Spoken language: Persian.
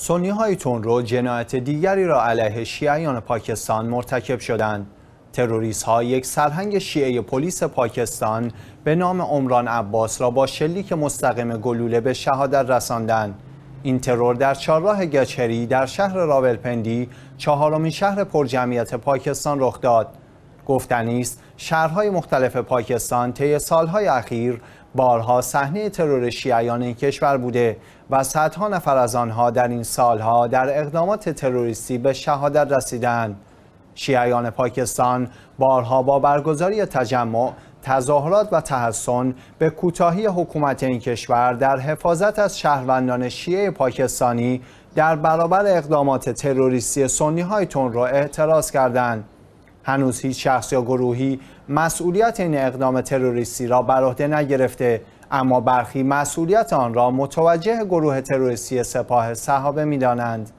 سنی های تون جنایت دیگری را علیه شیعیان پاکستان مرتکب شدند. تروریست ها یک سرهنگ شیعه پلیس پاکستان به نام عمران عباس را با شلیک مستقیم گلوله به شهادت رساندند. این ترور در چهارراه گچری در شهر راولپندی چهارمین شهر پرجمعیت پاکستان رخ داد. گفتنی است شهرهای مختلف پاکستان طی سالهای اخیر بارها صحنه ترور شیعیان این کشور بوده و صدها نفر از آنها در این سالها در اقدامات تروریستی به شهادت رسیدند شیعیان پاکستان بارها با برگزاری تجمع تظاهرات و تحسن به کوتاهی حکومت این کشور در حفاظت از شهروندان شیعه پاکستانی در برابر اقدامات تروریستی سنی هایتون تون را اعتراض کردند. هنوز هیچ شخص یا گروهی مسئولیت این اقدام تروریستی را بر عهده نگرفته اما برخی مسئولیت آن را متوجه گروه تروریستی سپاه صحابه میدانند